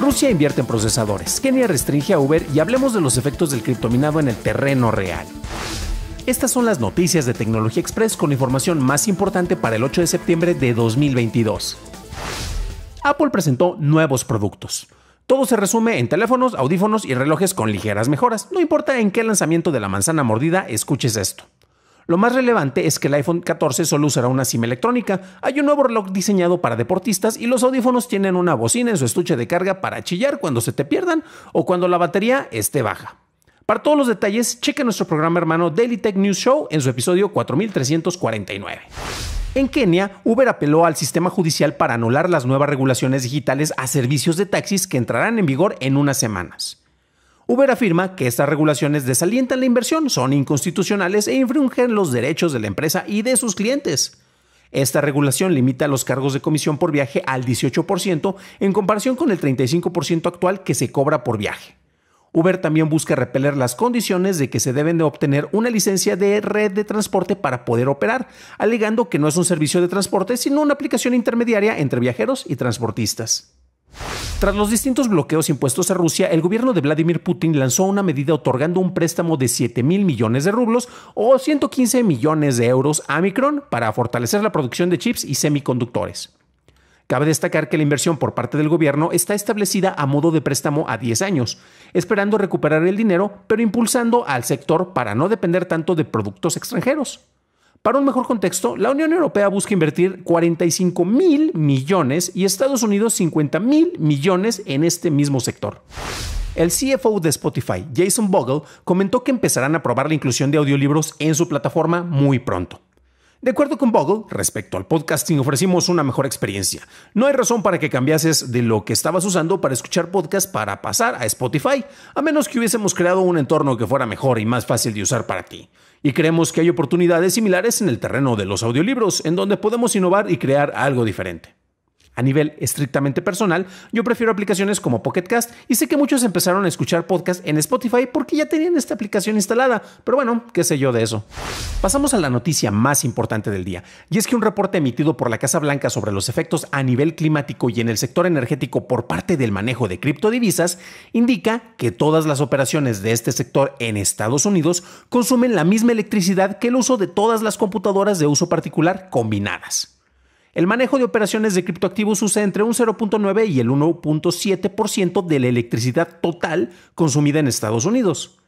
Rusia invierte en procesadores, Kenia restringe a Uber y hablemos de los efectos del criptominado en el terreno real. Estas son las noticias de Tecnología Express con información más importante para el 8 de septiembre de 2022. Apple presentó nuevos productos. Todo se resume en teléfonos, audífonos y relojes con ligeras mejoras. No importa en qué lanzamiento de la manzana mordida escuches esto. Lo más relevante es que el iPhone 14 solo usará una SIM electrónica. Hay un nuevo reloj diseñado para deportistas y los audífonos tienen una bocina en su estuche de carga para chillar cuando se te pierdan o cuando la batería esté baja. Para todos los detalles, cheque nuestro programa hermano Daily Tech News Show en su episodio 4349. En Kenia, Uber apeló al sistema judicial para anular las nuevas regulaciones digitales a servicios de taxis que entrarán en vigor en unas semanas. Uber afirma que estas regulaciones desalientan la inversión, son inconstitucionales e infringen los derechos de la empresa y de sus clientes. Esta regulación limita los cargos de comisión por viaje al 18% en comparación con el 35% actual que se cobra por viaje. Uber también busca repeler las condiciones de que se deben de obtener una licencia de red de transporte para poder operar, alegando que no es un servicio de transporte, sino una aplicación intermediaria entre viajeros y transportistas. Tras los distintos bloqueos impuestos a Rusia, el gobierno de Vladimir Putin lanzó una medida otorgando un préstamo de 7 mil millones de rublos o 115 millones de euros a Micron para fortalecer la producción de chips y semiconductores. Cabe destacar que la inversión por parte del gobierno está establecida a modo de préstamo a 10 años, esperando recuperar el dinero, pero impulsando al sector para no depender tanto de productos extranjeros. Para un mejor contexto, la Unión Europea busca invertir 45 mil millones y Estados Unidos 50 mil millones en este mismo sector. El CFO de Spotify, Jason Bogle, comentó que empezarán a probar la inclusión de audiolibros en su plataforma muy pronto. De acuerdo con Bogle, respecto al podcasting ofrecimos una mejor experiencia. No hay razón para que cambiases de lo que estabas usando para escuchar podcast para pasar a Spotify, a menos que hubiésemos creado un entorno que fuera mejor y más fácil de usar para ti. Y creemos que hay oportunidades similares en el terreno de los audiolibros, en donde podemos innovar y crear algo diferente. A nivel estrictamente personal, yo prefiero aplicaciones como Pocket Cast y sé que muchos empezaron a escuchar podcast en Spotify porque ya tenían esta aplicación instalada, pero bueno, qué sé yo de eso. Pasamos a la noticia más importante del día, y es que un reporte emitido por la Casa Blanca sobre los efectos a nivel climático y en el sector energético por parte del manejo de criptodivisas indica que todas las operaciones de este sector en Estados Unidos consumen la misma electricidad que el uso de todas las computadoras de uso particular combinadas. El manejo de operaciones de criptoactivos usa entre un 0.9 y el 1.7% de la electricidad total consumida en Estados Unidos.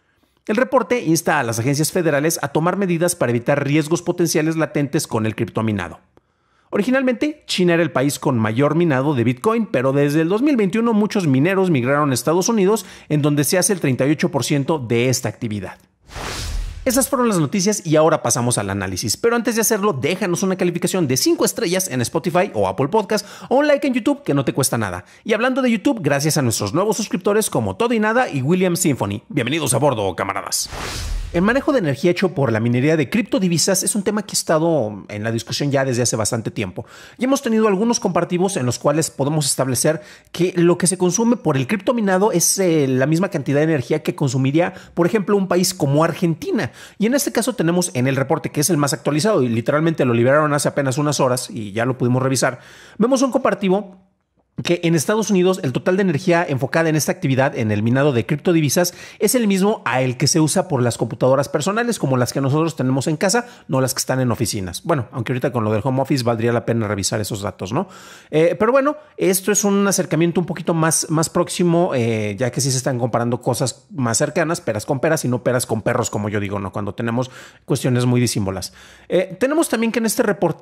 El reporte insta a las agencias federales a tomar medidas para evitar riesgos potenciales latentes con el criptominado. Originalmente, China era el país con mayor minado de Bitcoin, pero desde el 2021 muchos mineros migraron a Estados Unidos, en donde se hace el 38% de esta actividad. Esas fueron las noticias y ahora pasamos al análisis. Pero antes de hacerlo, déjanos una calificación de 5 estrellas en Spotify o Apple Podcast o un like en YouTube que no te cuesta nada. Y hablando de YouTube, gracias a nuestros nuevos suscriptores como Todo y Nada y William Symphony. Bienvenidos a bordo, camaradas. El manejo de energía hecho por la minería de criptodivisas es un tema que ha estado en la discusión ya desde hace bastante tiempo. Y hemos tenido algunos comparativos en los cuales podemos establecer que lo que se consume por el criptominado es eh, la misma cantidad de energía que consumiría, por ejemplo, un país como Argentina. Y en este caso tenemos en el reporte, que es el más actualizado y literalmente lo liberaron hace apenas unas horas y ya lo pudimos revisar, vemos un comparativo que en Estados Unidos el total de energía enfocada en esta actividad, en el minado de criptodivisas, es el mismo a el que se usa por las computadoras personales, como las que nosotros tenemos en casa, no las que están en oficinas. Bueno, aunque ahorita con lo del home office valdría la pena revisar esos datos, ¿no? Eh, pero bueno, esto es un acercamiento un poquito más, más próximo, eh, ya que sí se están comparando cosas más cercanas, peras con peras y no peras con perros, como yo digo, ¿no? Cuando tenemos cuestiones muy disímbolas. Eh, tenemos también que en este reporte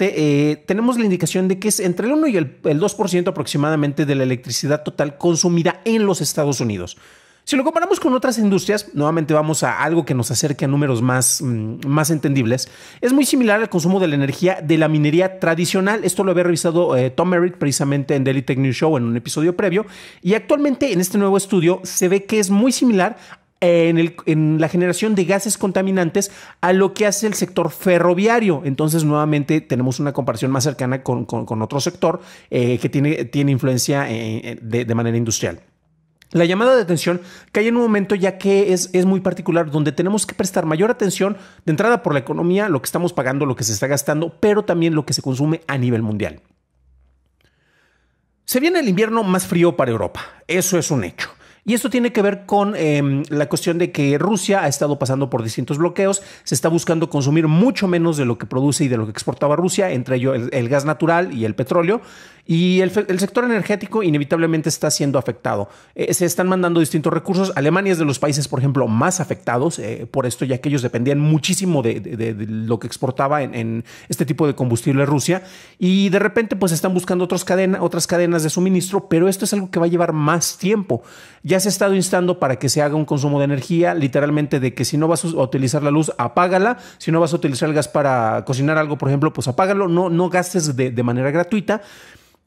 tenemos la indicación de que es entre el 1 y el 2% aproximadamente de la electricidad total consumida en los Estados Unidos. Si lo comparamos con otras industrias, nuevamente vamos a algo que nos acerque a números más, mm, más entendibles, es muy similar al consumo de la energía de la minería tradicional. Esto lo había revisado eh, Tom Merritt precisamente en Daily Tech News Show en un episodio previo. Y actualmente en este nuevo estudio se ve que es muy similar en, la generación de gases contaminantes a lo que hace el sector ferroviario. Entonces, nuevamente tenemos una comparación más cercana con, otro sector eh, que tiene, tiene influencia eh, eh, de, manera industrial. La llamada de atención cae en un momento ya que es, muy particular, donde tenemos que prestar mayor atención de entrada por la economía, lo que estamos pagando, lo que se está gastando, pero también lo que se consume a nivel mundial. Se viene el invierno más frío para Europa, eso es un hecho. Y esto tiene que ver con em, la cuestión de que Rusia ha estado pasando por distintos bloqueos, se está buscando consumir mucho menos de lo que produce y de lo que exportaba Rusia, entre ello el gas natural y el petróleo, y el, sector energético inevitablemente está siendo afectado. Eh, se están mandando distintos recursos. Alemania es de los países, por ejemplo, más afectados eh, por esto, ya que ellos dependían muchísimo de, lo que exportaba en, este tipo de combustible Rusia. Y de repente, pues están buscando otras cadenas, otras cadenas de suministro, pero esto es algo que va a llevar más tiempo. Ya se ha estado instando para que se haga un consumo de energía, literalmente de que si no vas a utilizar la luz, apágala. Si no vas a utilizar el gas para cocinar algo, por ejemplo, pues apágalo. No, no gastes de manera gratuita.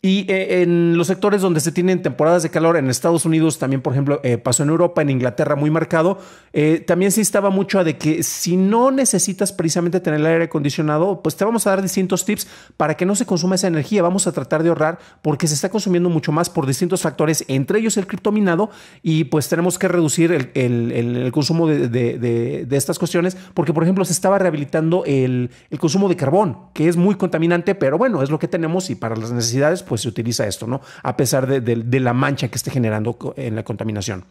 Y eh, en los sectores donde se tienen temporadas de calor, en Estados Unidos también, por ejemplo, eh, pasó en Europa, en Inglaterra muy marcado, eh, también se instaba mucho a de que si no necesitas precisamente tener el aire acondicionado, pues te vamos a dar distintos tips para que no se consuma esa energía. Vamos a tratar de ahorrar porque se está consumiendo mucho más por distintos factores, entre ellos el criptominado, y pues tenemos que reducir el, consumo de, estas cuestiones, porque por ejemplo se estaba rehabilitando el, el consumo de carbón, que es muy contaminante, pero bueno, es lo que tenemos y para las necesidades, pues pues se utiliza esto, ¿no? A pesar de la mancha que esté generando en la contaminación.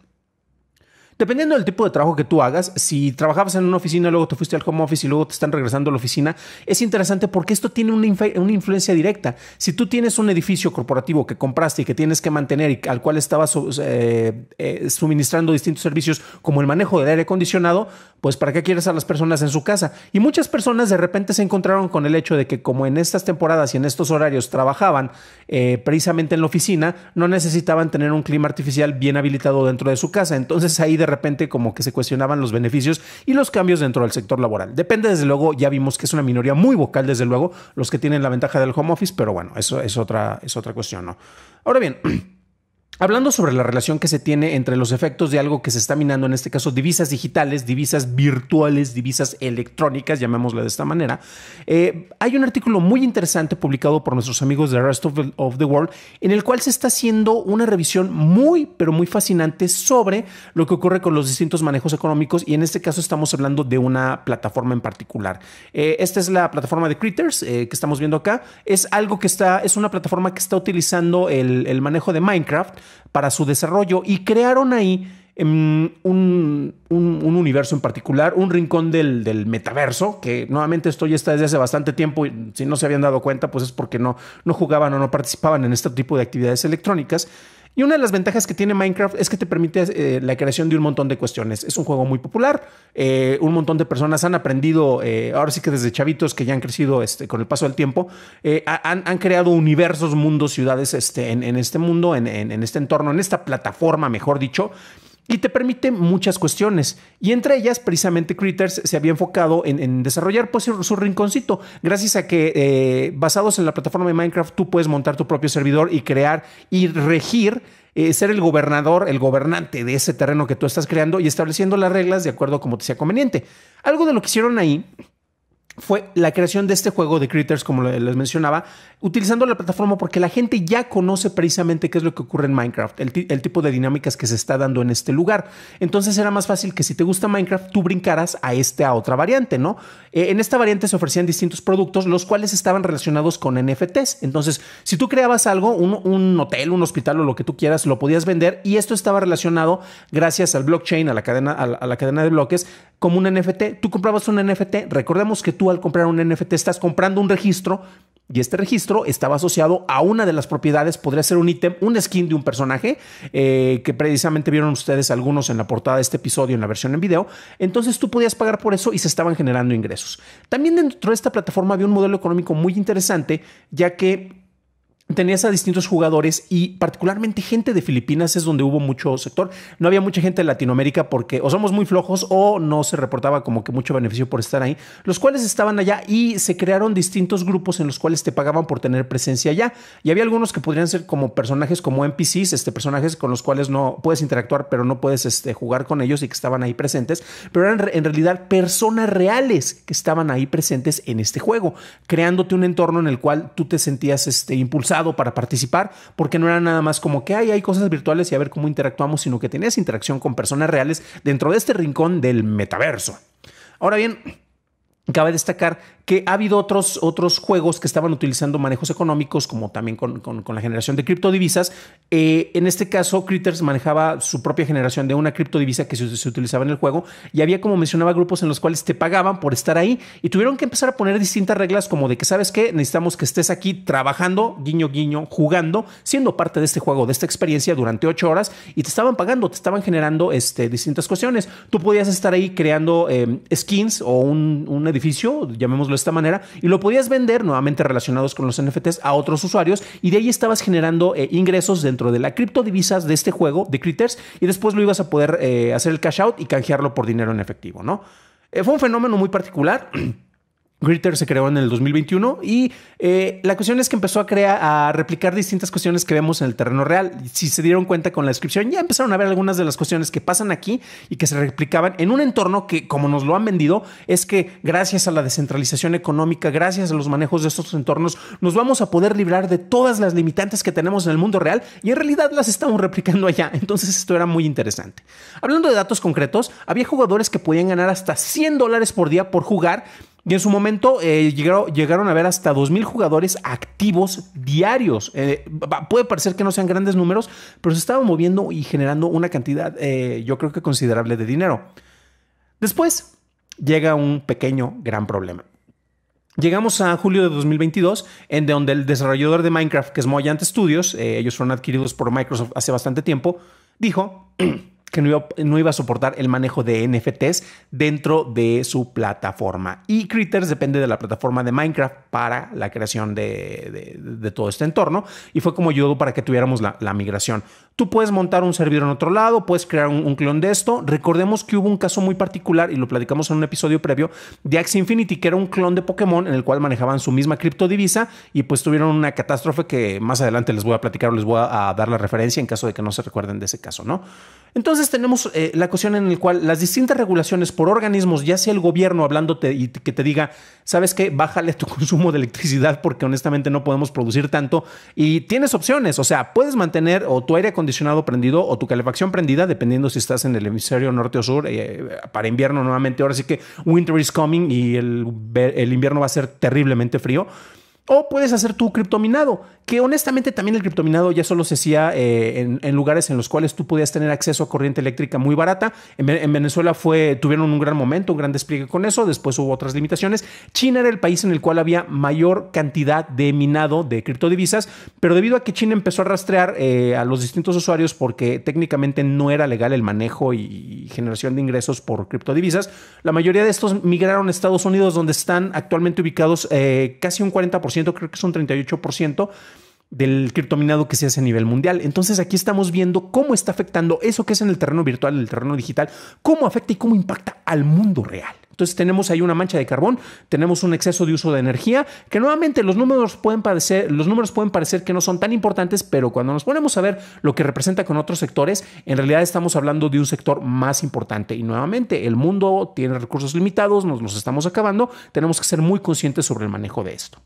Dependiendo del tipo de trabajo que tú hagas, si trabajabas en una oficina, luego te fuiste al home office y luego te están regresando a la oficina, es interesante porque esto tiene una, influencia directa. Si tú tienes un edificio corporativo que compraste y que tienes que mantener y al cual estabas eh, eh, suministrando distintos servicios como el manejo del aire acondicionado, pues ¿para qué quieres a las personas en su casa? Y muchas personas de repente se encontraron con el hecho de que como en estas temporadas y en estos horarios trabajaban eh, precisamente en la oficina, no necesitaban tener un clima artificial bien habilitado dentro de su casa. Entonces ahí de de repente como que se cuestionaban los beneficios y los cambios dentro del sector laboral. Depende, desde luego, ya vimos que es una minoría muy vocal, desde luego, los que tienen la ventaja del home office, pero bueno, eso es otra, es otra cuestión, ¿no? Ahora bien, Hablando sobre la relación que se tiene entre los efectos de algo que se está minando, en este caso divisas digitales, divisas virtuales, divisas electrónicas, llamémosle de esta manera, eh, hay un artículo muy interesante publicado por nuestros amigos de Rest of the, World, en el cual se está haciendo una revisión muy, pero muy fascinante sobre lo que ocurre con los distintos manejos económicos y en este caso estamos hablando de una plataforma en particular. Eh, esta es la plataforma de Critters eh, que estamos viendo acá. Es algo que está, es una plataforma que está utilizando el manejo de Minecraft para su desarrollo y crearon ahí em, un, universo en particular, un rincón del, metaverso, que nuevamente esto ya está desde hace bastante tiempo y si no se habían dado cuenta, pues es porque no, no jugaban o no participaban en este tipo de actividades electrónicas. Y una de las ventajas que tiene Minecraft es que te permite eh, la creación de un montón de cuestiones. Es un juego muy popular. Eh, un montón de personas han aprendido, eh, ahora sí que desde chavitos que ya han crecido este, con el paso del tiempo, han, creado universos, mundos, ciudades este, en, este mundo, en este entorno, en esta plataforma, mejor dicho y te permite muchas cuestiones. Y entre ellas, precisamente, Critters se había enfocado en, desarrollar pues, su rinconcito, gracias a que, eh, basados en la plataforma de Minecraft, tú puedes montar tu propio servidor y crear y regir. Eh, ser el gobernador, el gobernante de ese terreno que tú estás creando y estableciendo las reglas de acuerdo a como te sea conveniente. Algo de lo que hicieron ahí fue la creación de este juego de Critters, como les mencionaba, utilizando la plataforma porque la gente ya conoce precisamente qué es lo que ocurre en Minecraft, el, tipo de dinámicas que se está dando en este lugar. Entonces era más fácil que si te gusta Minecraft, tú brincaras a esta otra variante, ¿no? Eh, en esta variante se ofrecían distintos productos, los cuales estaban relacionados con NFTs. Entonces, si tú creabas algo, un, hotel, un hospital o lo que tú quieras, lo podías vender y esto estaba relacionado gracias al blockchain, a la cadena, a la cadena de bloques, como un NFT. Tú comprabas un NFT, recordemos que tú al comprar un NFT estás comprando un registro y este registro estaba asociado a una de las propiedades, podría ser un ítem, un skin de un personaje, eh, que precisamente vieron ustedes algunos en la portada de este episodio, en la versión en video. Entonces tú podías pagar por eso y se estaban generando ingresos. También dentro de esta plataforma había un modelo económico muy interesante, ya que tenías a distintos jugadores y particularmente gente de Filipinas es donde hubo mucho sector. No había mucha gente de Latinoamérica porque o somos muy flojos o no se reportaba como que mucho beneficio por estar ahí, los cuales estaban allá y se crearon distintos grupos en los cuales te pagaban por tener presencia allá. Y había algunos que podrían ser como personajes como NPCs, este personajes con los cuales no puedes interactuar, pero no puedes este, jugar con ellos y que estaban ahí presentes, pero eran en realidad personas reales que estaban ahí presentes en este juego, creándote un entorno en el cual tú te sentías este impulsado para participar, porque no era nada más como que hay cosas virtuales y a ver cómo interactuamos, sino que tenías interacción con personas reales dentro de este rincón del metaverso. Ahora bien, Cabe destacar que ha habido otros, otros juegos que estaban utilizando manejos económicos, como también con, la generación de criptodivisas. Eh, en este caso, Critters manejaba su propia generación de una criptodivisa que se, se, utilizaba en el juego y había, como mencionaba, grupos en los cuales te pagaban por estar ahí y tuvieron que empezar a poner distintas reglas como de que, ¿sabes qué? Necesitamos que estés aquí trabajando, guiño, guiño, jugando, siendo parte de este juego, de esta experiencia durante ocho horas y te estaban pagando, te estaban generando este, distintas cuestiones. Tú podías estar ahí creando eh, skins o un, un edificio, llamémoslo de esta manera y lo podías vender nuevamente relacionados con los NFTs a otros usuarios y de ahí estabas generando eh, ingresos dentro de la criptodivisas de este juego de Critters y después lo ibas a poder eh, hacer el cash out y canjearlo por dinero en efectivo, ¿no? Eh, fue un fenómeno muy particular. Gritter se creó en el 2021 y eh, la cuestión es que empezó a crear, a replicar distintas cuestiones que vemos en el terreno real. Si se dieron cuenta con la descripción, ya empezaron a ver algunas de las cuestiones que pasan aquí y que se replicaban en un entorno que, como nos lo han vendido, es que gracias a la descentralización económica, gracias a los manejos de estos entornos, nos vamos a poder librar de todas las limitantes que tenemos en el mundo real y en realidad las estamos replicando allá. Entonces esto era muy interesante. Hablando de datos concretos, había jugadores que podían ganar hasta 100 dólares por día por jugar y en su momento eh, llegaron, a ver hasta 2.000 jugadores activos diarios. Eh, puede parecer que no sean grandes números, pero se estaban moviendo y generando una cantidad, eh, yo creo que considerable de dinero. Después llega un pequeño, gran problema. Llegamos a julio de 2022, en donde el desarrollador de Minecraft, que es Mojang Studios, ellos fueron adquiridos por Microsoft hace bastante tiempo, dijo... que no iba, a soportar el manejo de NFTs dentro de su plataforma. Y Critters depende de la plataforma de Minecraft para la creación de, todo este entorno y fue como ayudó para que tuviéramos la, la migración. Tú puedes montar un servidor en otro lado, puedes crear un, clon de esto. Recordemos que hubo un caso muy particular, y lo platicamos en un episodio previo, de Axie Infinity, que era un clon de Pokémon en el cual manejaban su misma criptodivisa y pues tuvieron una catástrofe que más adelante les voy a platicar o les voy a, dar la referencia en caso de que no se recuerden de ese caso, ¿no? Entonces tenemos eh, la cuestión en la cual las distintas regulaciones por organismos, ya sea el gobierno hablándote y que te diga, ¿sabes qué? Bájale tu consumo de electricidad porque honestamente no podemos producir tanto y tienes opciones, o sea, puedes mantener o tu aire con acondicionado prendido o tu calefacción prendida, dependiendo si estás en el hemisferio norte o sur, eh, para invierno nuevamente. Ahora sí que winter is coming y el, el invierno va a ser terriblemente frío. O puedes hacer tu criptominado, que honestamente también el criptominado ya solo se hacía eh, en, lugares en los cuales tú podías tener acceso a corriente eléctrica muy barata. En, Venezuela fue, tuvieron un gran momento, un gran despliegue con eso, después hubo otras limitaciones. China era el país en el cual había mayor cantidad de minado de criptodivisas, pero debido a que China empezó a rastrear eh, a los distintos usuarios porque técnicamente no era legal el manejo y generación de ingresos por criptodivisas, la mayoría de estos migraron a Estados Unidos, donde están actualmente ubicados eh, casi un 40% creo que son 38% del criptominado que se hace a nivel mundial. Entonces aquí estamos viendo cómo está afectando eso que es en el terreno virtual, en el terreno digital, cómo afecta y cómo impacta al mundo real. Entonces tenemos ahí una mancha de carbón, tenemos un exceso de uso de energía, que nuevamente los números pueden parecer, los números pueden parecer que no son tan importantes, pero cuando nos ponemos a ver lo que representa con otros sectores, en realidad estamos hablando de un sector más importante. Y nuevamente, el mundo tiene recursos limitados, nos los estamos acabando, tenemos que ser muy conscientes sobre el manejo de esto.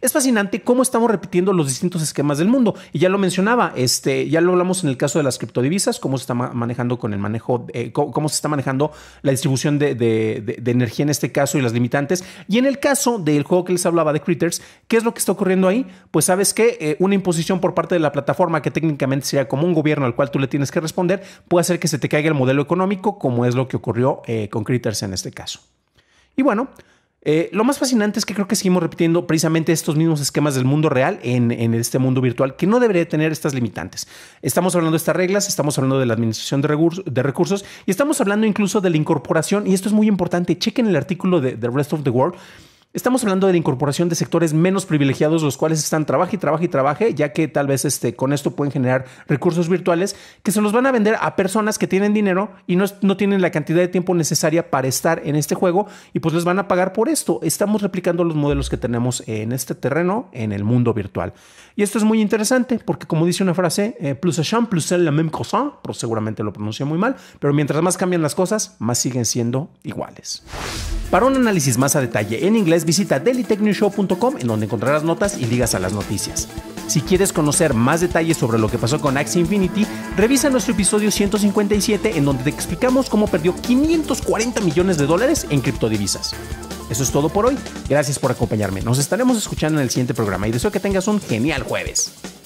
Es fascinante cómo estamos repitiendo los distintos esquemas del mundo. Y ya lo mencionaba, este, ya lo hablamos en el caso de las criptodivisas, cómo se está manejando con el manejo, eh, cómo, se está manejando la distribución de, energía en este caso y las limitantes. Y en el caso del juego que les hablaba de Critters, ¿qué es lo que está ocurriendo ahí? Pues sabes que eh, una imposición por parte de la plataforma, que técnicamente sería como un gobierno al cual tú le tienes que responder, puede hacer que se te caiga el modelo económico, como es lo que ocurrió eh, con Critters en este caso. Y bueno, eh, lo más fascinante es que creo que seguimos repitiendo precisamente estos mismos esquemas del mundo real en, este mundo virtual, que no debería tener estas limitantes. Estamos hablando de estas reglas, estamos hablando de la administración de, de recursos y estamos hablando incluso de la incorporación, y esto es muy importante, chequen el artículo de The Rest of the World, Estamos hablando de la incorporación de sectores menos privilegiados, los cuales están trabaje y trabaje y trabaje, ya que tal vez este, con esto pueden generar recursos virtuales que se los van a vender a personas que tienen dinero y no, no tienen la cantidad de tiempo necesaria para estar en este juego y pues les van a pagar por esto. Estamos replicando los modelos que tenemos en este terreno, en el mundo virtual. Y esto es muy interesante porque como dice una frase, eh, plus plus la cosa, pero seguramente lo pronuncio muy mal, pero mientras más cambian las cosas, más siguen siendo iguales. Para un análisis más a detalle en inglés, visita dailytechnewshow.com en donde encontrarás notas y ligas a las noticias. Si quieres conocer más detalles sobre lo que pasó con Axie Infinity, revisa nuestro episodio 157 en donde te explicamos cómo perdió 540 millones de dólares en criptodivisas. Eso es todo por hoy. Gracias por acompañarme. Nos estaremos escuchando en el siguiente programa y deseo que tengas un genial jueves.